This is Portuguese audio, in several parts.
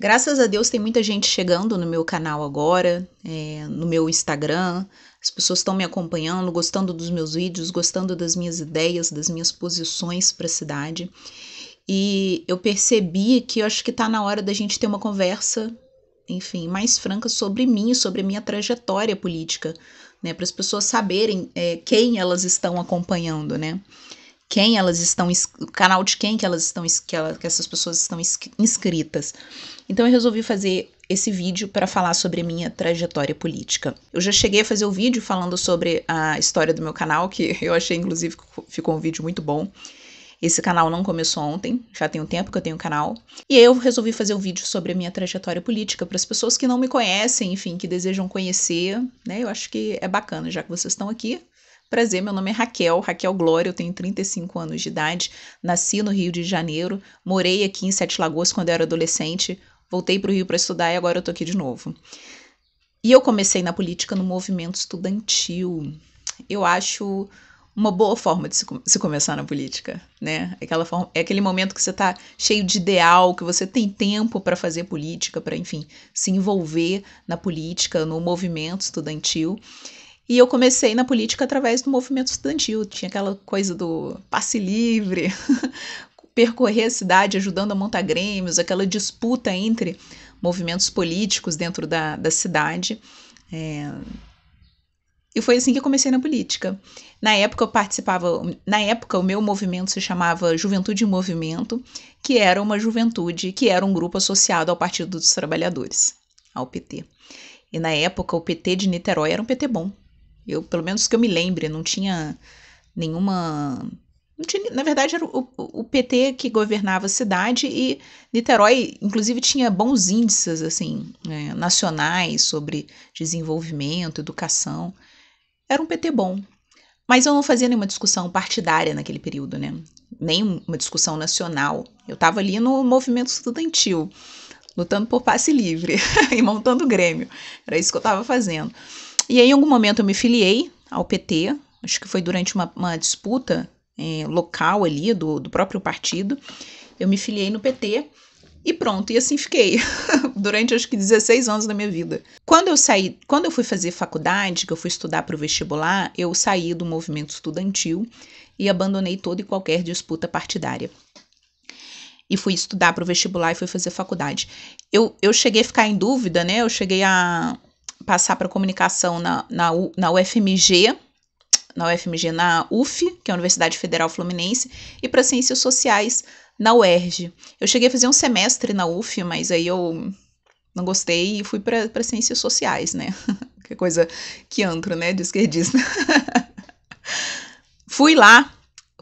Graças a Deus tem muita gente chegando no meu canal agora, é, no meu Instagram. As pessoas estão me acompanhando, gostando dos meus vídeos, gostando das minhas ideias, das minhas posições para a cidade. E eu percebi que eu acho que está na hora da gente ter uma conversa, enfim, mais franca sobre mim, sobre a minha trajetória política, né? Para as pessoas saberem é, quem elas estão acompanhando, né? quem elas estão, o canal de quem que elas estão, que, ela, que essas pessoas estão inscritas. Então eu resolvi fazer esse vídeo para falar sobre a minha trajetória política. Eu já cheguei a fazer o vídeo falando sobre a história do meu canal, que eu achei inclusive ficou um vídeo muito bom. Esse canal não começou ontem, já tem um tempo que eu tenho um canal. E eu resolvi fazer um vídeo sobre a minha trajetória política para as pessoas que não me conhecem, enfim, que desejam conhecer, né? Eu acho que é bacana, já que vocês estão aqui, Prazer, meu nome é Raquel, Raquel Glória, eu tenho 35 anos de idade, nasci no Rio de Janeiro, morei aqui em Sete Lagoas quando eu era adolescente, voltei para o Rio para estudar e agora eu tô aqui de novo. E eu comecei na política no movimento estudantil. Eu acho uma boa forma de se, se, começar na política, né? Aquela forma, é aquele momento que você está cheio de ideal, que você tem tempo para fazer política, para enfim se envolver na política, no movimento estudantil. E eu comecei na política através do movimento estudantil, tinha aquela coisa do passe livre, percorrer a cidade ajudando a montar grêmios, aquela disputa entre movimentos políticos dentro da, da cidade. É... E foi assim que eu comecei na política. Na época eu participava, na época o meu movimento se chamava Juventude em Movimento, que era uma juventude, que era um grupo associado ao Partido dos Trabalhadores, ao PT. E na época o PT de Niterói era um PT bom, eu, pelo menos que eu me lembre, não tinha nenhuma. Não tinha, na verdade, era o, o PT que governava a cidade e Niterói, inclusive, tinha bons índices assim é, nacionais sobre desenvolvimento, educação. Era um PT bom. Mas eu não fazia nenhuma discussão partidária naquele período, né? Nem uma discussão nacional. Eu estava ali no movimento estudantil, lutando por passe livre e montando o Grêmio. Era isso que eu estava fazendo. E aí, em algum momento, eu me filiei ao PT, acho que foi durante uma, uma disputa é, local ali do, do próprio partido. Eu me filiei no PT e pronto, e assim fiquei durante acho que 16 anos da minha vida. Quando eu saí, quando eu fui fazer faculdade, que eu fui estudar para o vestibular, eu saí do movimento estudantil e abandonei toda e qualquer disputa partidária. E fui estudar para o vestibular e fui fazer faculdade. Eu, eu cheguei a ficar em dúvida, né? Eu cheguei a passar para comunicação na, na, na UFMG, na UFMG, na UF, que é a Universidade Federal Fluminense, e para Ciências Sociais na UERJ. Eu cheguei a fazer um semestre na UF, mas aí eu não gostei e fui para Ciências Sociais, né? que coisa que antro, né? De esquerdista. fui lá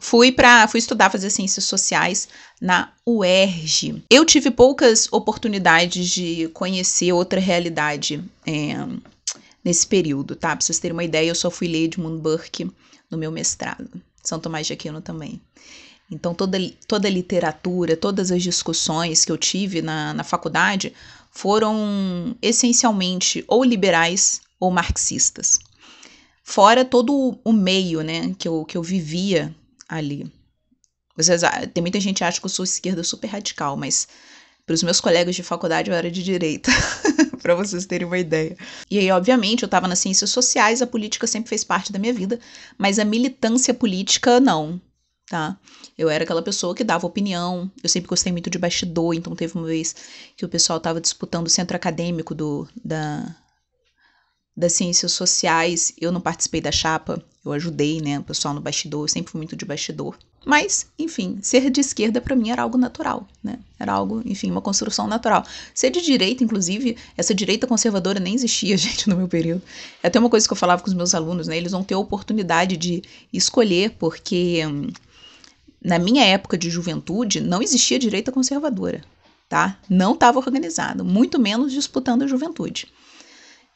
fui para fui estudar fazer ciências sociais na UERJ. Eu tive poucas oportunidades de conhecer outra realidade é, nesse período, tá? Pra vocês terem uma ideia, eu só fui ler Edmund Burke no meu mestrado, São Tomás de Aquino também. Então, toda, toda a literatura, todas as discussões que eu tive na, na faculdade foram essencialmente ou liberais ou marxistas. Fora todo o meio né, que, eu, que eu vivia ali. Vocês, tem muita gente que acha que eu sou esquerda super radical, mas para os meus colegas de faculdade eu era de direita, para vocês terem uma ideia. E aí, obviamente, eu estava nas ciências sociais, a política sempre fez parte da minha vida, mas a militância política não, tá? Eu era aquela pessoa que dava opinião, eu sempre gostei muito de bastidor, então teve uma vez que o pessoal estava disputando o centro acadêmico do, da, das ciências sociais, eu não participei da chapa, eu ajudei, né, o pessoal no bastidor, eu sempre fui muito de bastidor. Mas, enfim, ser de esquerda para mim era algo natural, né? Era algo, enfim, uma construção natural. Ser de direita, inclusive, essa direita conservadora nem existia, gente, no meu período. É até uma coisa que eu falava com os meus alunos, né? Eles vão ter a oportunidade de escolher, porque hum, na minha época de juventude não existia direita conservadora, tá? Não estava organizado, muito menos disputando a juventude.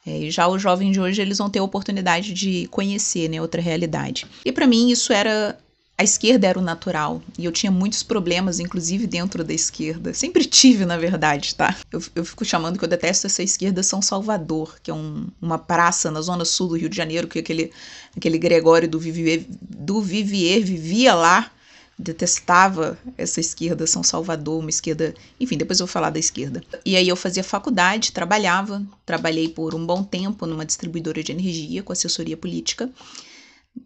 É, e já os jovens de hoje, eles vão ter a oportunidade de conhecer né, outra realidade. E para mim, isso era. A esquerda era o natural. E eu tinha muitos problemas, inclusive dentro da esquerda. Sempre tive, na verdade, tá? Eu, eu fico chamando que eu detesto essa esquerda São Salvador, que é um, uma praça na zona sul do Rio de Janeiro, que aquele, aquele Gregório do Vivier, do Vivier vivia lá detestava essa esquerda São Salvador, uma esquerda, enfim, depois eu vou falar da esquerda. E aí eu fazia faculdade, trabalhava, trabalhei por um bom tempo numa distribuidora de energia com assessoria política.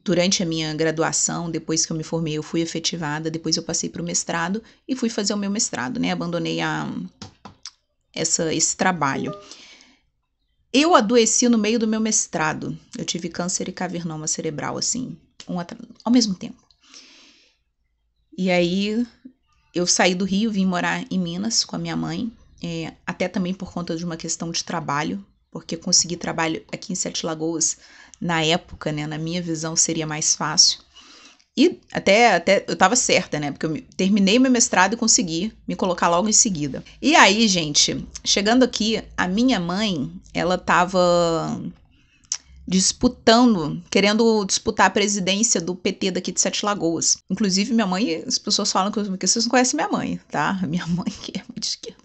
Durante a minha graduação, depois que eu me formei, eu fui efetivada, depois eu passei para o mestrado e fui fazer o meu mestrado, né? Abandonei a, essa, esse trabalho. Eu adoeci no meio do meu mestrado. Eu tive câncer e cavernoma cerebral, assim, um ao mesmo tempo. E aí eu saí do Rio, vim morar em Minas com a minha mãe, é, até também por conta de uma questão de trabalho, porque conseguir trabalho aqui em Sete Lagoas na época, né, na minha visão, seria mais fácil. E até, até eu tava certa, né? Porque eu terminei meu mestrado e consegui me colocar logo em seguida. E aí, gente, chegando aqui, a minha mãe, ela tava disputando, querendo disputar a presidência do PT daqui de Sete Lagoas. Inclusive, minha mãe, as pessoas falam que vocês não conhecem minha mãe, tá? Minha mãe que é muito esquerda.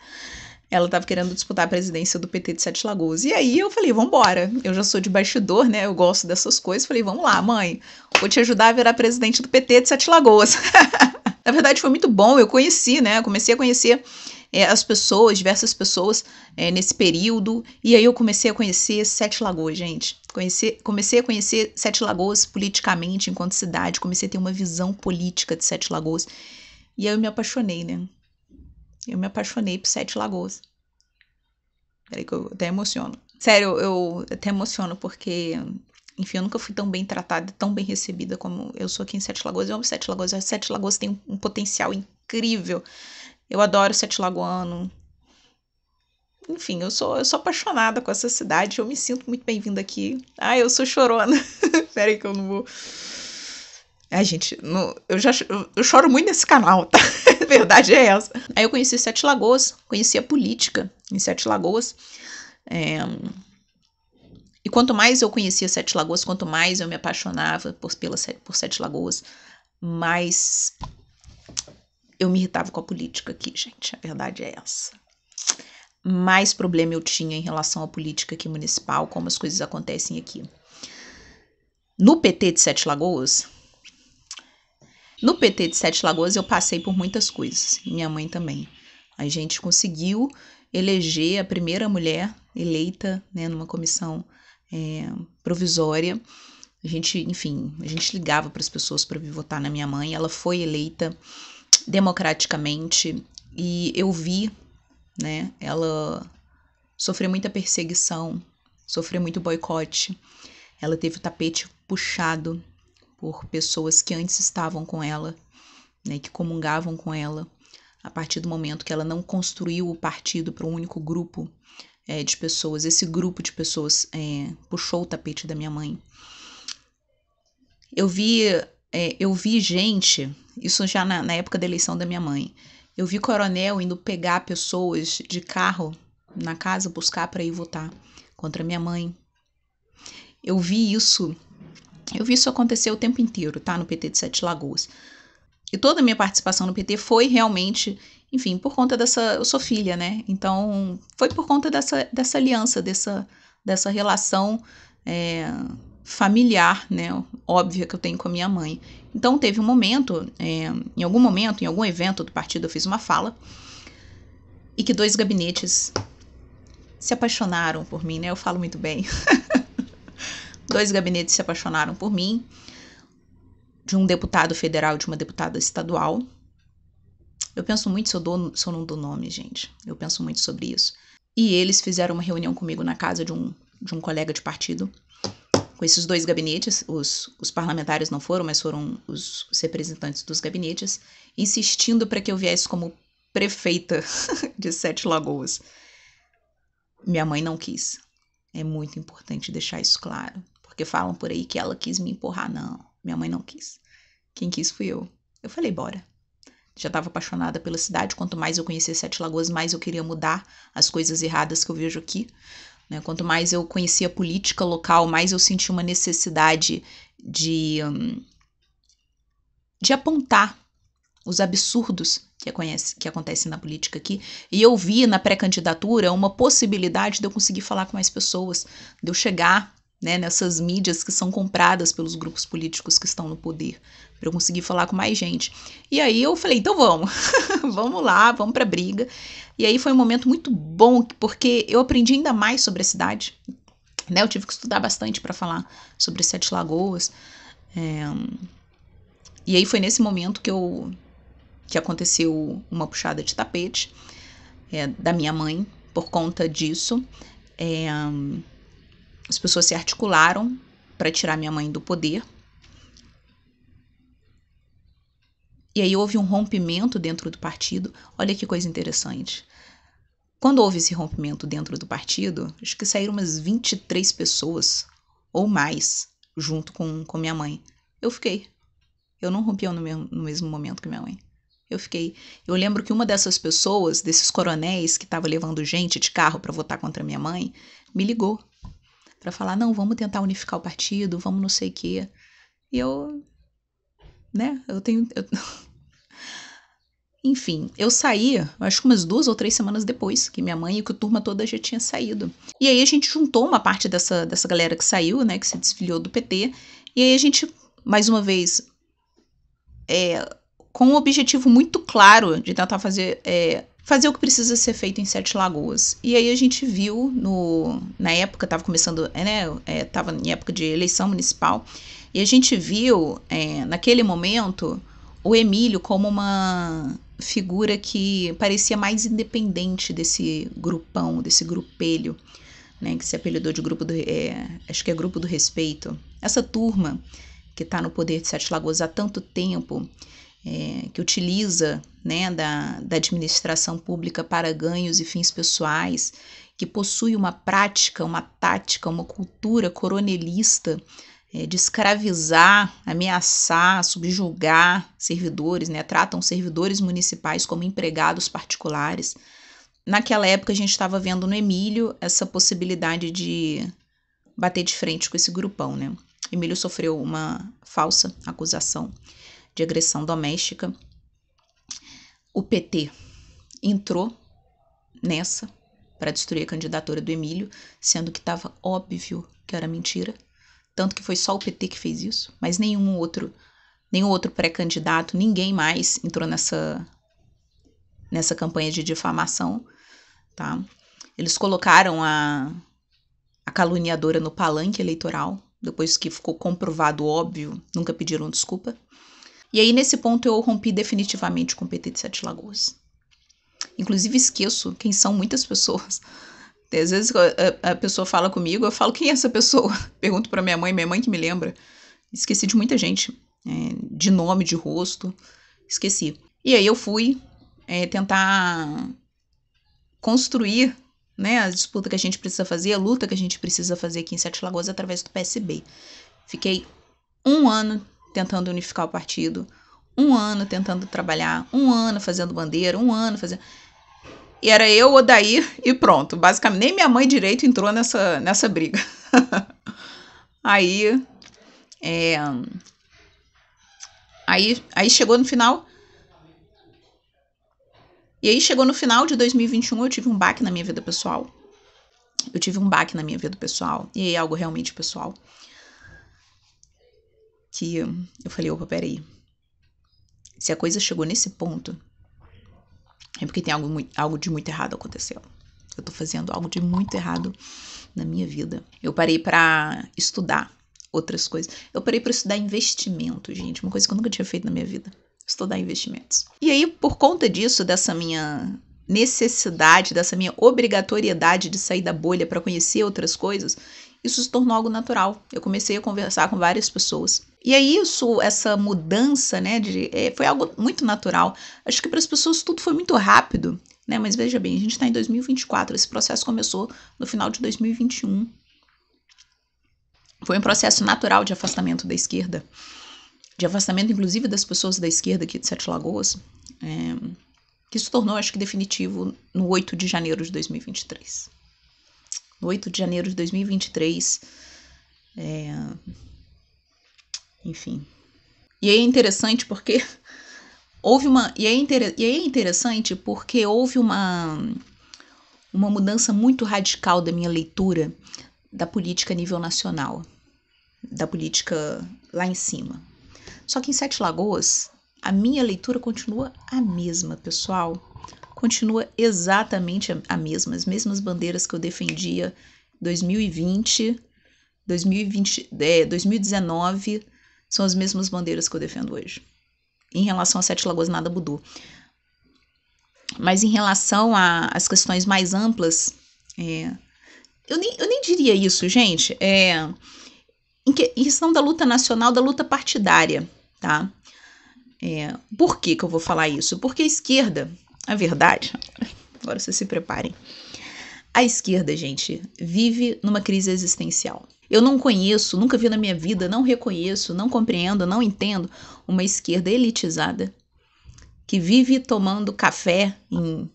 Ela estava querendo disputar a presidência do PT de Sete Lagoas. E aí eu falei, vambora. Eu já sou de bastidor, né? Eu gosto dessas coisas. Falei, vamos lá, mãe. Vou te ajudar a virar presidente do PT de Sete Lagoas. Na verdade, foi muito bom. Eu conheci, né? Comecei a conhecer é, as pessoas, diversas pessoas é, nesse período. E aí eu comecei a conhecer Sete Lagoas, gente. Conhecer, comecei a conhecer Sete Lagoas politicamente enquanto cidade, comecei a ter uma visão política de Sete Lagoas. E aí eu me apaixonei, né? Eu me apaixonei por Sete Lagoas. Peraí que eu até emociono. Sério, eu até emociono porque enfim, eu nunca fui tão bem tratada, tão bem recebida como eu sou aqui em Sete Lagoas. Eu amo Sete Lagoas. Sete Lagoas tem um potencial incrível eu adoro Sete Lagoano. Enfim, eu sou, eu sou apaixonada com essa cidade, eu me sinto muito bem-vinda aqui. Ah, eu sou chorona. Peraí que eu não vou. Ai, é, gente, eu já eu, choro muito nesse canal, tá? a verdade é essa. Aí eu conheci Sete Lagoas, conheci a política em Sete Lagoas. É... E quanto mais eu conhecia Sete Lagoas, quanto mais eu me apaixonava por, pela, por Sete Lagoas, mais eu me irritava com a política aqui, gente. A verdade é essa. Mais problema eu tinha em relação à política aqui municipal, como as coisas acontecem aqui. No PT de Sete Lagoas, no PT de Sete Lagoas eu passei por muitas coisas, e minha mãe também. A gente conseguiu eleger a primeira mulher eleita, né, numa comissão é, provisória. A gente, enfim, a gente ligava para as pessoas para vir votar na minha mãe. Ela foi eleita democraticamente e eu vi, né, ela sofrer muita perseguição, sofrer muito boicote. Ela teve o tapete puxado por pessoas que antes estavam com ela, né, que comungavam com ela, a partir do momento que ela não construiu o partido para um único grupo é, de pessoas. Esse grupo de pessoas é, puxou o tapete da minha mãe. Eu vi é, eu vi gente, isso já na, na época da eleição da minha mãe, eu vi coronel indo pegar pessoas de carro na casa buscar para ir votar contra minha mãe. Eu vi isso, eu vi isso acontecer o tempo inteiro, tá? No PT de Sete Lagoas. E toda a minha participação no PT foi realmente, enfim, por conta dessa. Eu sou filha, né? Então, foi por conta dessa, dessa aliança, dessa, dessa relação é, familiar, né, óbvia que eu tenho com a minha mãe. Então teve um momento, é, em algum momento, em algum evento do partido, eu fiz uma fala e que dois gabinetes se apaixonaram por mim, né? Eu falo muito bem. dois gabinetes se apaixonaram por mim, de um deputado federal e de uma deputada estadual. Eu penso muito se eu, dou, se eu não dou nome, gente. Eu penso muito sobre isso. E eles fizeram uma reunião comigo na casa de um, de um colega de partido com esses dois gabinetes, os, os parlamentares não foram, mas foram os, os representantes dos gabinetes, insistindo para que eu viesse como prefeita de Sete Lagoas. Minha mãe não quis. É muito importante deixar isso claro, porque falam por aí que ela quis me empurrar. Não, minha mãe não quis. Quem quis fui eu. Eu falei, bora. Já estava apaixonada pela cidade. Quanto mais eu conhecia Sete Lagoas, mais eu queria mudar as coisas erradas que eu vejo aqui. Né? Quanto mais eu conhecia a política local, mais eu sentia uma necessidade de, hum, de apontar os absurdos que, conhece, que acontecem na política aqui. E eu vi na pré-candidatura uma possibilidade de eu conseguir falar com mais pessoas, de eu chegar né, nessas mídias que são compradas pelos grupos políticos que estão no poder, para eu conseguir falar com mais gente. E aí eu falei, então vamos, vamos lá, vamos para briga. E aí foi um momento muito bom, porque eu aprendi ainda mais sobre a cidade, né, eu tive que estudar bastante para falar sobre Sete Lagoas. É... E aí foi nesse momento que eu que aconteceu uma puxada de tapete é, da minha mãe por conta disso. É, as pessoas se articularam para tirar minha mãe do poder. E aí houve um rompimento dentro do partido. Olha que coisa interessante. Quando houve esse rompimento dentro do partido, acho que saíram umas 23 pessoas ou mais junto com, com minha mãe. Eu fiquei. Eu não rompi no mesmo, no mesmo momento que minha mãe. Eu fiquei. Eu lembro que uma dessas pessoas, desses coronéis que estava levando gente de carro para votar contra minha mãe, me ligou para falar, não, vamos tentar unificar o partido, vamos não sei o quê. E eu. Né? Eu tenho. Eu... Enfim, eu saí, acho que umas duas ou três semanas depois, que minha mãe e que a turma toda já tinha saído. E aí a gente juntou uma parte dessa, dessa galera que saiu, né, que se desfiliou do PT, e aí a gente, mais uma vez, é, com um objetivo muito claro de tentar fazer é, fazer o que precisa ser feito em Sete Lagoas. E aí a gente viu, no, na época, estava começando, é, né, estava é, em época de eleição municipal, e a gente viu, é, naquele momento, o Emílio como uma figura que parecia mais independente desse grupão, desse grupelho, né, que se apelidou de grupo do, é, acho que é grupo do respeito. Essa turma que está no poder de Sete Lagoas há tanto tempo, é, que utiliza né, da, da administração pública para ganhos e fins pessoais, que possui uma prática, uma tática, uma cultura coronelista é, de escravizar, ameaçar, subjugar servidores, né, tratam servidores municipais como empregados particulares. Naquela época a gente estava vendo no Emílio essa possibilidade de bater de frente com esse grupão, né? Emílio sofreu uma falsa acusação de agressão doméstica. O PT entrou nessa para destruir a candidatura do Emílio, sendo que estava óbvio que era mentira. Tanto que foi só o PT que fez isso, mas nenhum outro, nenhum outro pré-candidato, ninguém mais entrou nessa nessa campanha de difamação, tá? Eles colocaram a a caluniadora no palanque eleitoral, depois que ficou comprovado óbvio, nunca pediram desculpa. E aí, nesse ponto, eu rompi definitivamente com o PT de Sete Lagoas. Inclusive, esqueço quem são muitas pessoas. Às vezes a, pessoa fala comigo, eu falo, quem é essa pessoa? Pergunto para minha mãe, minha mãe que me lembra. Esqueci de muita gente, é, de nome, de rosto, esqueci. E aí eu fui é, tentar construir né, a disputa que a gente precisa fazer, a luta que a gente precisa fazer aqui em Sete Lagoas através do PSB. Fiquei um ano tentando unificar o partido, um ano tentando trabalhar, um ano fazendo bandeira, um ano fazendo. E era eu, o Odair e pronto. Basicamente, nem minha mãe direito entrou nessa, nessa briga. aí. É... Aí, aí chegou no final. E aí chegou no final de 2021, eu tive um baque na minha vida pessoal. Eu tive um baque na minha vida pessoal. E aí é algo realmente pessoal que eu falei, opa, peraí. Se a coisa chegou nesse ponto, é porque tem algo, algo de muito errado acontecendo. Eu tô fazendo algo de muito errado na minha vida. Eu parei para estudar outras coisas. Eu parei para estudar investimento, gente, uma coisa que eu nunca tinha feito na minha vida. Estudar investimentos. E aí, por conta disso, dessa minha necessidade, dessa minha obrigatoriedade de sair da bolha para conhecer outras coisas, isso se tornou algo natural. Eu comecei a conversar com várias pessoas. E aí isso, essa mudança, né, de, é, foi algo muito natural. Acho que para as pessoas tudo foi muito rápido, né? Mas veja bem, a gente está em 2024. Esse processo começou no final de 2021. Foi um processo natural de afastamento da esquerda, de afastamento, inclusive, das pessoas da esquerda aqui de Sete Lagoas, é, que se tornou, acho que, definitivo no 8 de janeiro de 2023. 8 de janeiro de 2023. É... Enfim. E aí é interessante porque houve uma. E é, inter... e é interessante porque houve uma, uma mudança muito radical da minha leitura da política a nível nacional, da política lá em cima. Só que em Sete Lagoas a minha leitura continua a mesma, pessoal. Continua exatamente a mesma, as mesmas bandeiras que eu defendia 2020, 2020 é, 2019, são as mesmas bandeiras que eu defendo hoje. Em relação a Sete Lagoas, nada mudou. Mas em relação às questões mais amplas, é, eu, nem, eu nem diria isso, gente. É, em questão da luta nacional, da luta partidária, tá? É, por que, que eu vou falar isso? Porque a esquerda, a verdade, agora vocês se preparem. A esquerda, gente, vive numa crise existencial. Eu não conheço, nunca vi na minha vida, não reconheço, não compreendo, não entendo uma esquerda elitizada que vive tomando café em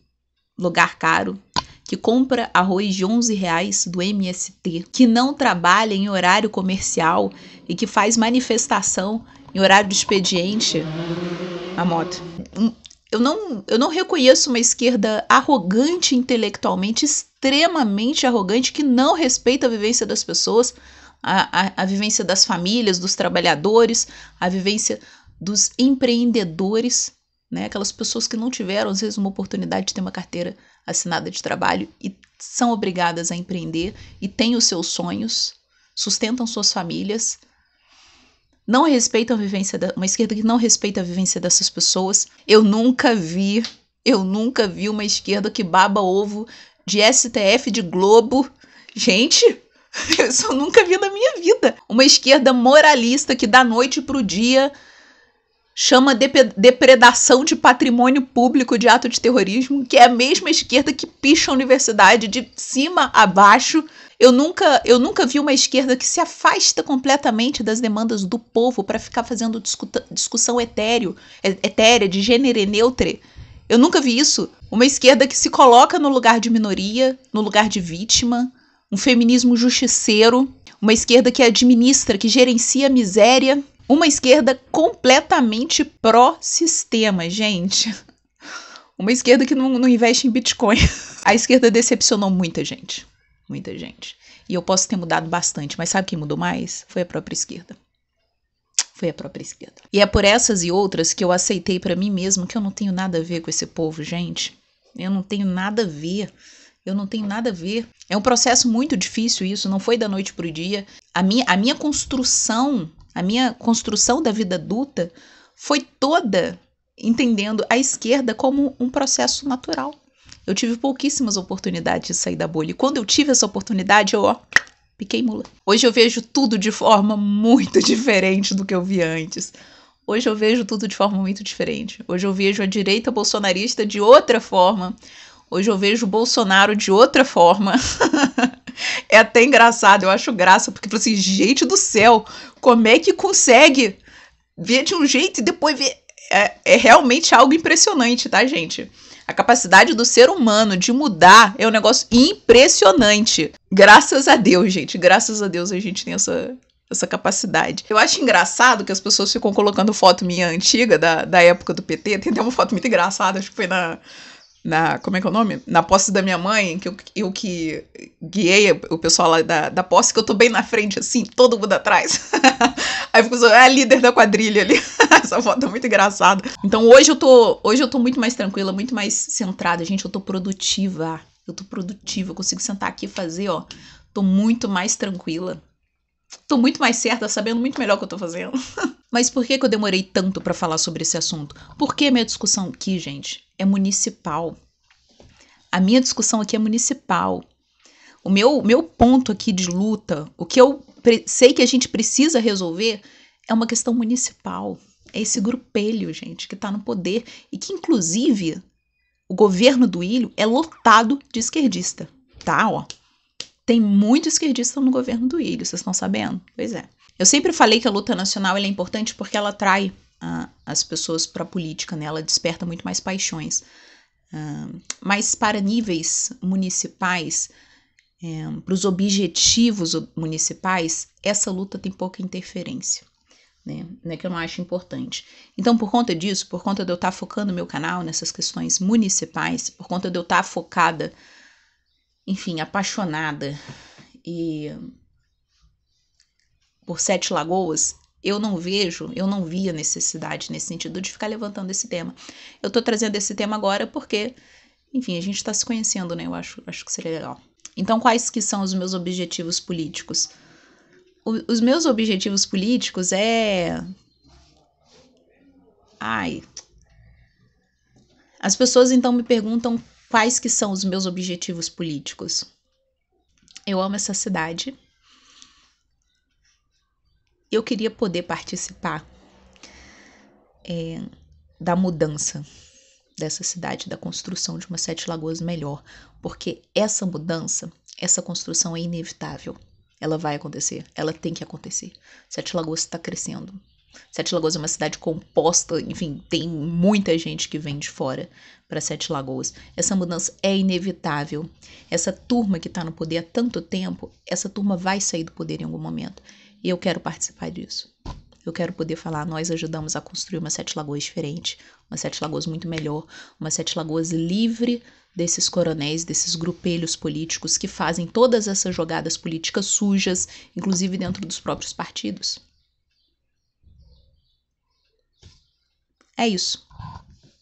lugar caro, que compra arroz de 11 reais do MST, que não trabalha em horário comercial e que faz manifestação em horário de expediente, a moto. Eu não, eu não reconheço uma esquerda arrogante intelectualmente, extremamente arrogante, que não respeita a vivência das pessoas, a, a, a vivência das famílias, dos trabalhadores, a vivência dos empreendedores, né? aquelas pessoas que não tiveram, às vezes, uma oportunidade de ter uma carteira assinada de trabalho e são obrigadas a empreender e têm os seus sonhos, sustentam suas famílias não respeitam a vivência da, uma esquerda que não respeita a vivência dessas pessoas. Eu nunca vi, eu nunca vi uma esquerda que baba ovo de STF de Globo. Gente, isso eu nunca vi na minha vida. Uma esquerda moralista que da noite pro dia chama depredação de patrimônio público de ato de terrorismo, que é a mesma esquerda que picha a universidade de cima a baixo. Eu nunca, eu nunca vi uma esquerda que se afasta completamente das demandas do povo para ficar fazendo discussão etéreo, é, etérea, de gênero neutre. Eu nunca vi isso. Uma esquerda que se coloca no lugar de minoria, no lugar de vítima, um feminismo justiceiro, uma esquerda que administra, que gerencia a miséria uma esquerda completamente pró-sistema, gente. Uma esquerda que não, não investe em Bitcoin. A esquerda decepcionou muita gente. Muita gente. E eu posso ter mudado bastante, mas sabe o que mudou mais? Foi a própria esquerda. Foi a própria esquerda. E é por essas e outras que eu aceitei para mim mesmo que eu não tenho nada a ver com esse povo, gente. Eu não tenho nada a ver. Eu não tenho nada a ver. É um processo muito difícil isso, não foi da noite pro dia. A minha, a minha construção a minha construção da vida adulta foi toda entendendo a esquerda como um processo natural. Eu tive pouquíssimas oportunidades de sair da bolha. E quando eu tive essa oportunidade, eu, ó, piquei mula. Hoje eu vejo tudo de forma muito diferente do que eu vi antes. Hoje eu vejo tudo de forma muito diferente. Hoje eu vejo a direita bolsonarista de outra forma. Hoje eu vejo o Bolsonaro de outra forma. é até engraçado, eu acho graça, porque assim, gente do céu, como é que consegue ver de um jeito e depois ver. É, é realmente algo impressionante, tá, gente? A capacidade do ser humano de mudar é um negócio impressionante. Graças a Deus, gente. Graças a Deus a gente tem essa, essa capacidade. Eu acho engraçado que as pessoas ficam colocando foto minha antiga, da, da época do PT. Tem até uma foto muito engraçada, acho que foi na, na como é que é o nome? Na posse da minha mãe, que eu, eu que guiei o pessoal lá da, da posse, que eu tô bem na frente, assim, todo mundo atrás. Aí ficou é a líder da quadrilha ali. Essa foto é muito engraçada. Então hoje eu tô, hoje eu tô muito mais tranquila, muito mais centrada, gente, eu tô produtiva. Eu tô produtiva, eu consigo sentar aqui e fazer, ó. Tô muito mais tranquila. Tô muito mais certa, sabendo muito melhor o que eu tô fazendo. Mas por que, que eu demorei tanto para falar sobre esse assunto? Por que minha discussão aqui, gente? é municipal. A minha discussão aqui é municipal. O meu, meu ponto aqui de luta, o que eu sei que a gente precisa resolver, é uma questão municipal. É esse grupelho, gente, que está no poder e que, inclusive, o governo do Ilho é lotado de esquerdista, tá? Ó, tem muito esquerdista no governo do Ilho, vocês estão sabendo? Pois é. Eu sempre falei que a luta nacional é importante porque ela atrai as pessoas para a política, né? Ela desperta muito mais paixões. Uh, mas para níveis municipais, é, para os objetivos municipais, essa luta tem pouca interferência. Né, né, que eu não acho importante. Então, por conta disso, por conta de eu estar tá focando meu canal nessas questões municipais, por conta de eu estar tá focada, enfim, apaixonada e por Sete Lagoas, eu não vejo, eu não via necessidade nesse sentido de ficar levantando esse tema. Eu tô trazendo esse tema agora porque, enfim, a gente está se conhecendo, né? Eu acho, acho que seria legal. Então, quais que são os meus objetivos políticos? O, os meus objetivos políticos é. Ai. As pessoas então me perguntam quais que são os meus objetivos políticos. Eu amo essa cidade eu queria poder participar é, da mudança dessa cidade, da construção de uma Sete Lagoas melhor, porque essa mudança, essa construção é inevitável. Ela vai acontecer, ela tem que acontecer. Sete Lagoas está crescendo. Sete Lagoas é uma cidade composta, enfim, tem muita gente que vem de fora para Sete Lagoas. Essa mudança é inevitável. Essa turma que está no poder há tanto tempo, essa turma vai sair do poder em algum momento. E eu quero participar disso. Eu quero poder falar, nós ajudamos a construir uma Sete Lagoas diferente, uma Sete Lagoas muito melhor, uma Sete Lagoas livre desses coronéis, desses grupelhos políticos que fazem todas essas jogadas políticas sujas, inclusive dentro dos próprios partidos. É isso.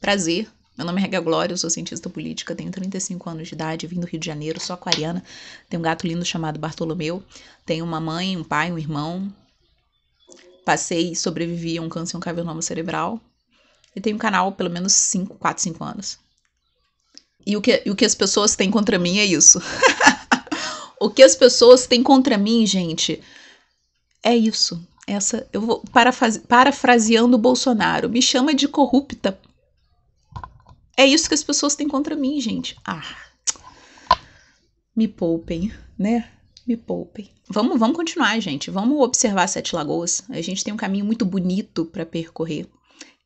Prazer. Meu nome é Rega Glória, eu sou cientista política, tenho 35 anos de idade, vim do Rio de Janeiro, sou aquariana, tenho um gato lindo chamado Bartolomeu, tenho uma mãe, um pai, um irmão. Passei e sobrevivi a um câncer, um cavernoma cerebral. E tenho um canal pelo menos 5, 4, 5 anos. E o que, e o que as pessoas têm contra mim é isso. o que as pessoas têm contra mim, gente, é isso. Essa, eu vou parafraseando Bolsonaro, me chama de corrupta, é isso que as pessoas têm contra mim, gente. Ah, me poupem, né? Me poupem. Vamos, vamos continuar, gente. Vamos observar Sete Lagoas. A gente tem um caminho muito bonito para percorrer.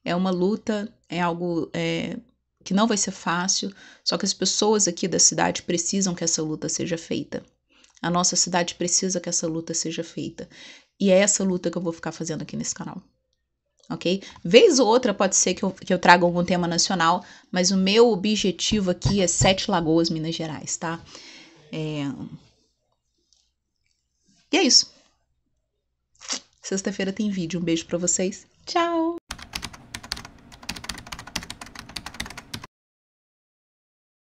É uma luta, é algo é, que não vai ser fácil. Só que as pessoas aqui da cidade precisam que essa luta seja feita. A nossa cidade precisa que essa luta seja feita. E é essa luta que eu vou ficar fazendo aqui nesse canal ok? Vez ou outra pode ser que eu, que eu traga algum tema nacional, mas o meu objetivo aqui é Sete Lagoas, Minas Gerais, tá? É... E é isso. Sexta-feira tem vídeo. Um beijo para vocês. Tchau!